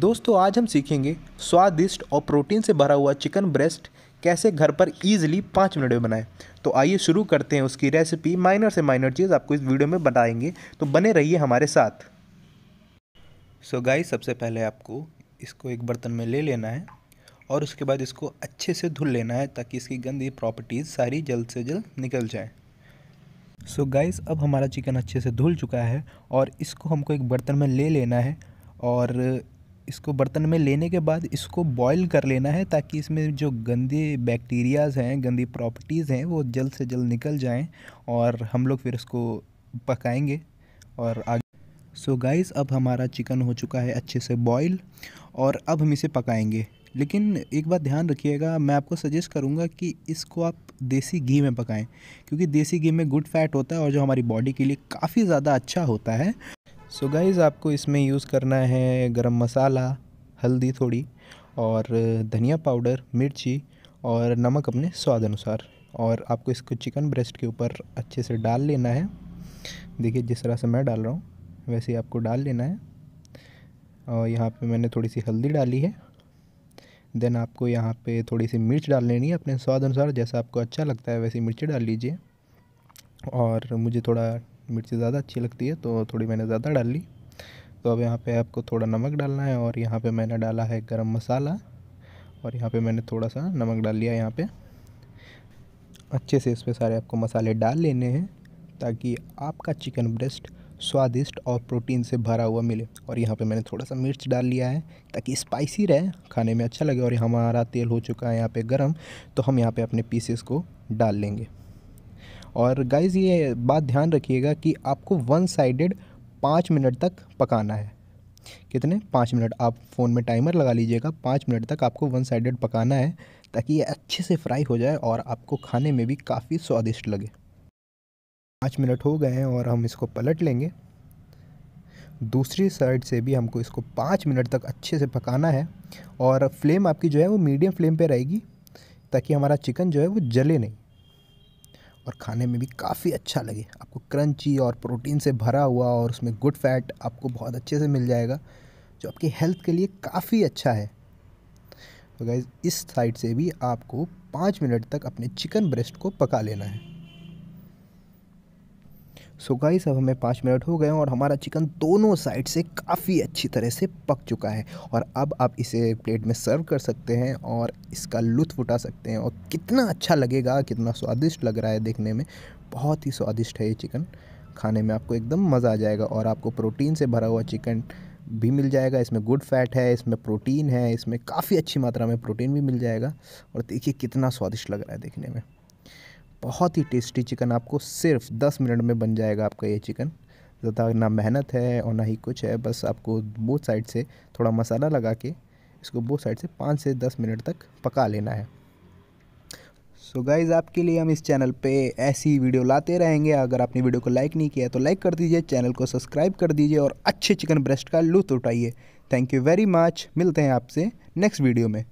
दोस्तों आज हम सीखेंगे स्वादिष्ट और प्रोटीन से भरा हुआ चिकन ब्रेस्ट कैसे घर पर ईजिली पाँच मिनट में बनाएं तो आइए शुरू करते हैं उसकी रेसिपी माइनर से माइनर चीज़ आपको इस वीडियो में बताएंगे तो बने रहिए हमारे साथ सो so गाइस सबसे पहले आपको इसको एक बर्तन में ले लेना है और उसके बाद इसको अच्छे से धुल लेना है ताकि इसकी गंदी प्रॉपर्टीज़ सारी जल्द से जल्द निकल जाएँ सो so गाइस अब हमारा चिकन अच्छे से धुल चुका है और इसको हमको एक बर्तन में ले लेना है और इसको बर्तन में लेने के बाद इसको बॉईल कर लेना है ताकि इसमें जो गंदे बैक्टीरियाज़ हैं गंदी प्रॉपर्टीज़ हैं वो जल्द से जल्द निकल जाएं और हम लोग फिर इसको पकाएंगे और आगे सो so गाइस अब हमारा चिकन हो चुका है अच्छे से बॉईल और अब हम इसे पकाएंगे लेकिन एक बात ध्यान रखिएगा मैं आपको सजेस्ट करूँगा कि इसको आप देसी घी में पकाएँ क्योंकि देसी घी में गुड फैट होता है और जो हमारी बॉडी के लिए काफ़ी ज़्यादा अच्छा होता है सो so गाइज़ आपको इसमें यूज़ करना है गरम मसाला हल्दी थोड़ी और धनिया पाउडर मिर्ची और नमक अपने स्वाद अनुसार और आपको इसको चिकन ब्रेस्ट के ऊपर अच्छे से डाल लेना है देखिए जिस तरह से मैं डाल रहा हूँ वैसे ही आपको डाल लेना है और यहाँ पे मैंने थोड़ी सी हल्दी डाली है देन आपको यहाँ पे थोड़ी सी मिर्च डाल लेनी है अपने स्वाद अनुसार जैसा आपको अच्छा लगता है वैसी मिर्ची डाल लीजिए और मुझे थोड़ा मिर्ची ज़्यादा अच्छी लगती है तो थोड़ी मैंने ज़्यादा डाल ली तो अब यहाँ पे आपको थोड़ा नमक डालना है और यहाँ पे मैंने डाला है गरम मसाला और यहाँ पे मैंने थोड़ा सा नमक डाल लिया यहाँ पे अच्छे से इस पर सारे आपको मसाले डाल लेने हैं ताकि आपका चिकन ब्रेस्ट स्वादिष्ट और प्रोटीन से भरा हुआ मिले और यहाँ पे मैंने थोड़ा सा मिर्च डाल लिया है ताकि स्पाइसी रहे खाने में अच्छा लगे और हमारा तेल हो चुका है यहाँ पे गरम तो हम यहाँ पे अपने पीसेस को डाल लेंगे और गाइज़ ये बात ध्यान रखिएगा कि आपको वन साइडेड पाँच मिनट तक पकाना है कितने पाँच मिनट आप फ़ोन में टाइमर लगा लीजिएगा पाँच मिनट तक आपको वन साइडेड पकाना है ताकि ये अच्छे से फ्राई हो जाए और आपको खाने में भी काफ़ी स्वादिष्ट लगे पाँच मिनट हो गए हैं और हम इसको पलट लेंगे दूसरी साइड से भी हमको इसको पाँच मिनट तक अच्छे से पकाना है और फ्लेम आपकी जो है वो मीडियम फ्लेम पे रहेगी ताकि हमारा चिकन जो है वो जले नहीं और खाने में भी काफ़ी अच्छा लगे आपको क्रंची और प्रोटीन से भरा हुआ और उसमें गुड फैट आपको बहुत अच्छे से मिल जाएगा जो आपकी हेल्थ के लिए काफ़ी अच्छा है तो गाइज़ इस साइड से भी आपको पाँच मिनट तक अपने चिकन ब्रेस्ट को पका लेना है सो गाइस अब हमें पाँच मिनट हो गए हैं और हमारा चिकन दोनों साइड से काफ़ी अच्छी तरह से पक चुका है और अब आप इसे प्लेट में सर्व कर सकते हैं और इसका लुत्फ उठा सकते हैं और कितना अच्छा लगेगा कितना स्वादिष्ट लग रहा है देखने में बहुत ही स्वादिष्ट है ये चिकन खाने में आपको एकदम मज़ा आ जाएगा और आपको प्रोटीन से भरा हुआ चिकन भी मिल जाएगा इसमें गुड फैट है इसमें प्रोटीन है इसमें काफ़ी अच्छी मात्रा में प्रोटीन भी मिल जाएगा और देखिए कितना स्वादिष्ट लग रहा है देखने में बहुत ही टेस्टी चिकन आपको सिर्फ 10 मिनट में बन जाएगा आपका ये चिकन ज़्यादा ना मेहनत है और ना ही कुछ है बस आपको बोथ साइड से थोड़ा मसाला लगा के इसको बोथ साइड से पाँच से दस मिनट तक पका लेना है सो so गाइज़ आपके लिए हम इस चैनल पे ऐसी वीडियो लाते रहेंगे अगर आपने वीडियो को लाइक नहीं किया तो लाइक कर दीजिए चैनल को सब्सक्राइब कर दीजिए और अच्छे चिकन ब्रेस्ट का लुत्फ उठाइए थैंक यू वेरी मच मिलते हैं आपसे नेक्स्ट वीडियो में